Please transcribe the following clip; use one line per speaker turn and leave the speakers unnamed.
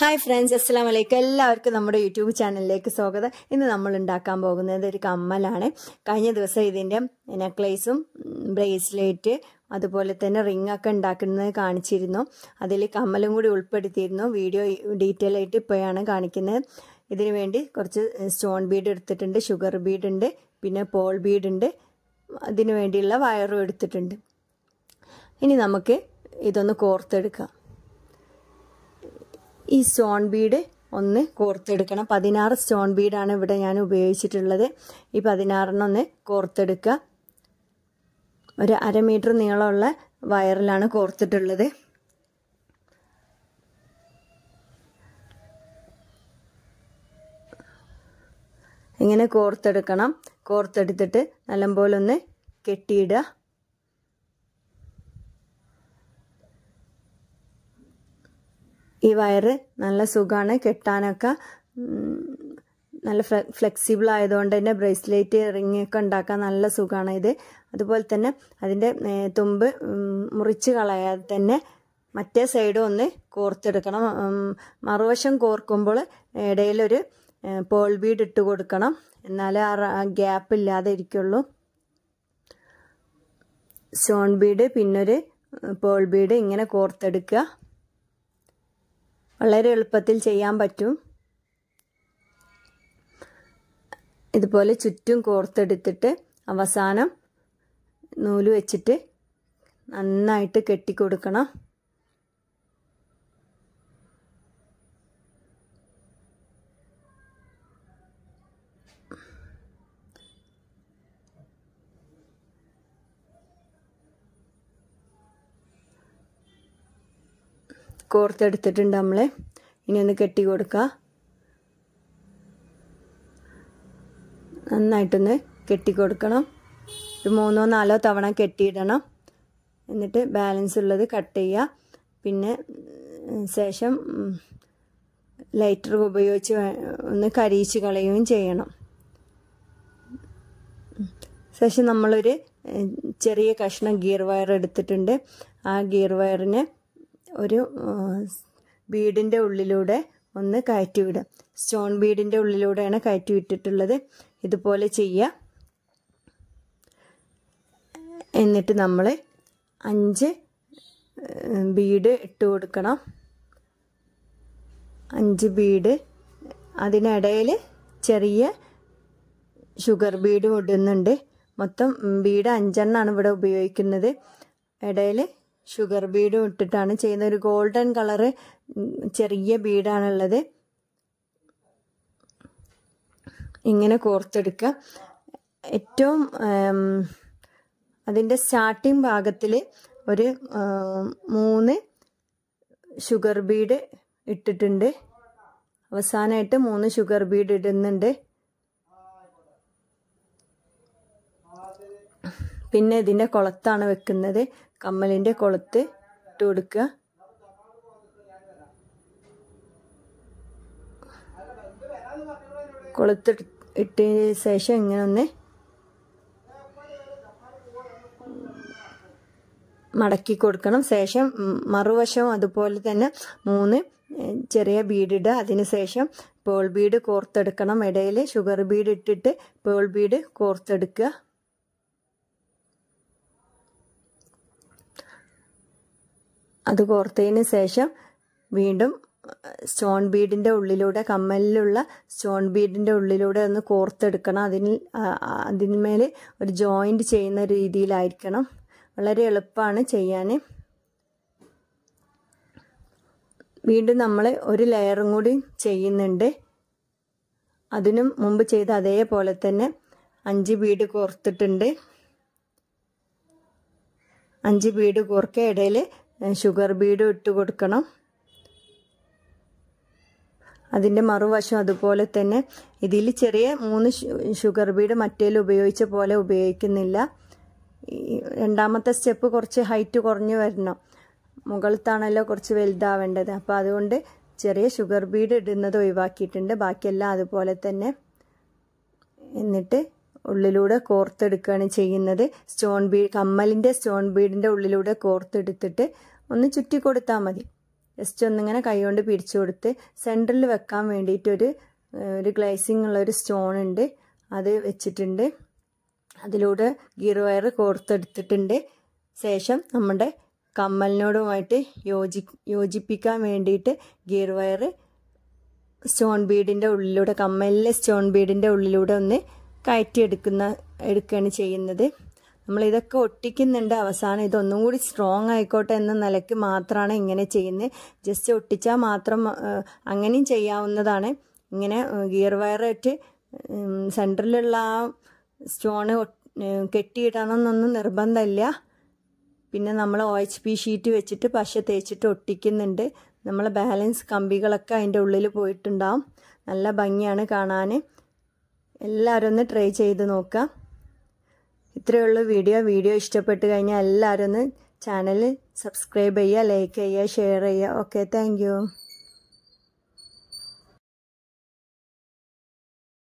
hi friends അസ്സാം വലൈക്കും എല്ലാവർക്കും നമ്മുടെ യൂട്യൂബ് ചാനലിലേക്ക് സ്വാഗതം ഇന്ന് നമ്മൾ ഉണ്ടാക്കാൻ പോകുന്നത് ഒരു കമ്മലാണ് കഴിഞ്ഞ ദിവസം ഇതിൻ്റെ നെക്ലേസും ബ്രേസ്ലെറ്റ് അതുപോലെ തന്നെ റിംഗ് ഒക്കെ ഉണ്ടാക്കുന്നത് കാണിച്ചിരുന്നു അതിൽ കമ്മലും കൂടി ഉൾപ്പെടുത്തിയിരുന്നു വീഡിയോ ഡീറ്റെയിൽ ആയിട്ട് ഇപ്പോഴാണ് കാണിക്കുന്നത് ഇതിനു വേണ്ടി കുറച്ച് സ്റ്റോൺ ബീഡ് എടുത്തിട്ടുണ്ട് ഷുഗർ ബീഡ് ഉണ്ട് പിന്നെ പോൾ ബീഡ് ഉണ്ട് അതിനു വേണ്ടിയുള്ള വയറും എടുത്തിട്ടുണ്ട് ഇനി നമുക്ക് ഇതൊന്ന് കോർത്തെടുക്കാം ഈ സ്റ്റോൺ ബീഡ് ഒന്ന് കോർത്തെടുക്കണം പതിനാറ് സ്റ്റോൺ ബീഡാണ് ഇവിടെ ഞാൻ ഉപയോഗിച്ചിട്ടുള്ളത് ഈ പതിനാറിനൊന്ന് കോർത്തെടുക്കുക ഒരു അര മീറ്റർ നീളമുള്ള വയറിലാണ് കോർത്തിട്ടുള്ളത് ഇങ്ങനെ കോർത്തെടുക്കണം കോർത്തെടുത്തിട്ട് നല്ലപോലെ ഒന്ന് കെട്ടിയിടുക ഈ വയറ് നല്ല സുഖമാണ് കെട്ടാനൊക്കെ നല്ല ഫ്ലെക്സിബിൾ ആയതുകൊണ്ട് തന്നെ ബ്രേസ്ലെറ്റ് റിംഗ് ഒക്കെ ഉണ്ടാക്കാൻ നല്ല സുഖമാണ് ഇത് അതുപോലെ തന്നെ അതിൻ്റെ തുമ്പ് മുറിച്ച് കളയാതെ തന്നെ മറ്റേ സൈഡും ഒന്ന് കോർത്തെടുക്കണം മറുവശം കോർക്കുമ്പോൾ ഇടയിലൊരു പോൾ ബീഡ് ഇട്ട് കൊടുക്കണം എന്നാലേ ആ ഗ്യാപ്പ് ഇല്ലാതെ ഇരിക്കുള്ളൂ സ്റ്റോൺ ബീഡ് പിന്നൊരു പോൾ ബീഡ് ഇങ്ങനെ കോർത്തെടുക്കുക വളരെ എളുപ്പത്തിൽ ചെയ്യാൻ പറ്റും ഇതുപോലെ ചുറ്റും കോർത്തെടുത്തിട്ട് അവസാനം നൂല് വെച്ചിട്ട് നന്നായിട്ട് കെട്ടിക്കൊടുക്കണം കോർത്തെടുത്തിട്ടുണ്ട് നമ്മളെ ഇനി ഒന്ന് കെട്ടി കൊടുക്കുക നന്നായിട്ടൊന്ന് കെട്ടി കൊടുക്കണം ഒരു മൂന്നോ നാലോ തവണ കെട്ടിയിടണം എന്നിട്ട് ബാലൻസ് ഉള്ളത് കട്ട് ചെയ്യുക പിന്നെ ശേഷം ലൈറ്റർ ഉപയോഗിച്ച് ഒന്ന് കരിയിച്ച് കളയുകയും ചെയ്യണം ശേഷം നമ്മളൊരു ചെറിയ കഷ്ണം ഗിയർ വയർ എടുത്തിട്ടുണ്ട് ആ ഗിയർ വയറിനെ ഒരു ബീഡിൻ്റെ ഉള്ളിലൂടെ ഒന്ന് കയറ്റി കയറ്റിവിടുക സ്റ്റോൺ ബീഡിൻ്റെ ഉള്ളിലൂടെയാണ് കയറ്റി വിട്ടിട്ടുള്ളത് ഇതുപോലെ ചെയ്യുക എന്നിട്ട് നമ്മൾ അഞ്ച് ബീഡ് ഇട്ട് കൊടുക്കണം അഞ്ച് ബീഡ് അതിനിടയിൽ ചെറിയ ഷുഗർ ബീഡ് ഇടുന്നുണ്ട് മൊത്തം ബീഡ് അഞ്ചെണ്ണാണ് ഇവിടെ ഉപയോഗിക്കുന്നത് ഇടയിൽ ഷുഗർ ബീഡും ഇട്ടിട്ടാണ് ചെയ്യുന്നത് ഒരു ഗോൾഡൻ കളറ് ചെറിയ ബീഡാണുള്ളത് ഇങ്ങനെ കോർത്തെടുക്കുക ഏറ്റവും അതിൻ്റെ സ്റ്റാർട്ടിങ് ഭാഗത്തിൽ ഒരു മൂന്ന് ഷുഗർ ബീഡ് ഇട്ടിട്ടുണ്ട് അവസാനമായിട്ട് മൂന്ന് ഷുഗർ ബീഡ് ഇടുന്നുണ്ട് പിന്നെ ഇതിൻ്റെ കുളത്താണ് വെക്കുന്നത് കമ്മലിൻ്റെ കൊളുത്ത് ഇട്ട് കൊടുക്കുക കൊളുത്ത് ഇട്ടതിന് ശേഷം ഇങ്ങനെ ഒന്ന് മടക്കി കൊടുക്കണം ശേഷം മറുവശം അതുപോലെ തന്നെ മൂന്ന് ചെറിയ ബീഡിടുക ശേഷം പേൾ ബീഡ് കോർത്തെടുക്കണം ഇടയിൽ ഷുഗർ ബീഡ് ഇട്ടിട്ട് പേൾ ബീഡ് കോർത്തെടുക്കുക അത് കോർത്തതിന് ശേഷം വീണ്ടും സ്റ്റോൺ ബീഡിൻ്റെ ഉള്ളിലൂടെ കമ്മലിലുള്ള സ്റ്റോൺ ബീഡിൻ്റെ ഉള്ളിലൂടെ ഒന്ന് കോർത്തെടുക്കണം അതിന് അതിന്മേൽ ഒരു ജോയിൻറ്റ് ചെയ്യുന്ന രീതിയിലായിരിക്കണം വളരെ എളുപ്പമാണ് ചെയ്യാൻ വീണ്ടും നമ്മൾ ഒരു ലെയറും കൂടി ചെയ്യുന്നുണ്ട് അതിനും മുമ്പ് ചെയ്ത അതേപോലെ തന്നെ അഞ്ച് ബീഡ് കോർത്തിട്ടുണ്ട് അഞ്ച് ബീഡ് കോർക്കേ ഇടയിൽ ഷുഗർ ബീഡ് ഇട്ട് കൊടുക്കണം അതിൻ്റെ മറുവശം അതുപോലെ തന്നെ ഇതിൽ ചെറിയ മൂന്ന് ഷുഗർ ബീഡ് മറ്റേൽ ഉപയോഗിച്ച പോലെ ഉപയോഗിക്കുന്നില്ല രണ്ടാമത്തെ സ്റ്റെപ്പ് കുറച്ച് ഹൈറ്റ് കുറഞ്ഞു വരണം മുകളിലത്താണല്ലോ കുറച്ച് വലുതാവേണ്ടത് അപ്പോൾ അതുകൊണ്ട് ചെറിയ ഷുഗർ ബീഡ് ഇടുന്നത് ഒഴിവാക്കിയിട്ടുണ്ട് ബാക്കിയെല്ലാം അതുപോലെ തന്നെ എന്നിട്ട് ഉള്ളിലൂടെ കോർത്തെടുക്കുകയാണ് ചെയ്യുന്നത് സ്റ്റോൺ ബീഡ് കമ്മലിൻ്റെ സ്റ്റോൺ ബീഡിൻ്റെ ഉള്ളിലൂടെ കോർത്തെടുത്തിട്ട് ഒന്ന് ചുറ്റി കൊടുത്താൽ മതി ജസ്റ്റ് ഒന്നിങ്ങനെ കൈകൊണ്ട് പിടിച്ചു കൊടുത്ത് സെൻറ്ററിൽ വെക്കാൻ വേണ്ടിയിട്ടൊരു ഒരു ഗ്ലൈസിങ് ഉള്ള ഒരു സ്റ്റോൺ ഉണ്ട് അത് വെച്ചിട്ടുണ്ട് അതിലൂടെ ഗിയർ വയർ കോർത്തെടുത്തിട്ടുണ്ട് ശേഷം നമ്മുടെ കമ്മലിനോടുമായിട്ട് യോജി യോജിപ്പിക്കാൻ വേണ്ടിയിട്ട് ഗിയർ വയർ സ്റ്റോൺ ബീഡിൻ്റെ ഉള്ളിലൂടെ കമ്മലിലെ സ്റ്റോൺ ബീഡിൻ്റെ ഉള്ളിലൂടെ ഒന്ന് എടുക്കുന്ന എടുക്കുകയാണ് ചെയ്യുന്നത് നമ്മൾ ഇതൊക്കെ ഒട്ടിക്കുന്നുണ്ട് അവസാനം ഇതൊന്നും കൂടി സ്ട്രോങ് ആയിക്കോട്ടെ എന്ന നിലയ്ക്ക് മാത്രമാണ് ഇങ്ങനെ ചെയ്യുന്നത് ജസ്റ്റ് ഒട്ടിച്ചാൽ മാത്രം അങ്ങനെയും ചെയ്യാവുന്നതാണ് ഇങ്ങനെ ഗിയർ വയറായിട്ട് സെൻറ്ററിലുള്ള ആ സ്റ്റോണ് കെട്ടിയിടണമെന്നൊന്നും നിർബന്ധമില്ല പിന്നെ നമ്മൾ ഒ എച്ച് പി ഷീറ്റ് വെച്ചിട്ട് പശ തേച്ചിട്ട് ഒട്ടിക്കുന്നുണ്ട് നമ്മൾ ബാലൻസ് കമ്പികളൊക്കെ അതിൻ്റെ ഉള്ളിൽ പോയിട്ടുണ്ടാവും നല്ല ഭംഗിയാണ് കാണാൻ എല്ലാവരും ഒന്ന് ട്രൈ ചെയ്ത് നോക്കുക ഉള്ളൂ വീഡിയോ വീഡിയോ ഇഷ്ടപ്പെട്ട് കഴിഞ്ഞാൽ എല്ലാവരും ഒന്ന് ചാനൽ സബ്സ്ക്രൈബ് ചെയ്യുക ലൈക്ക് ചെയ്യുക ഷെയർ ചെയ്യുക ഓക്കെ താങ്ക്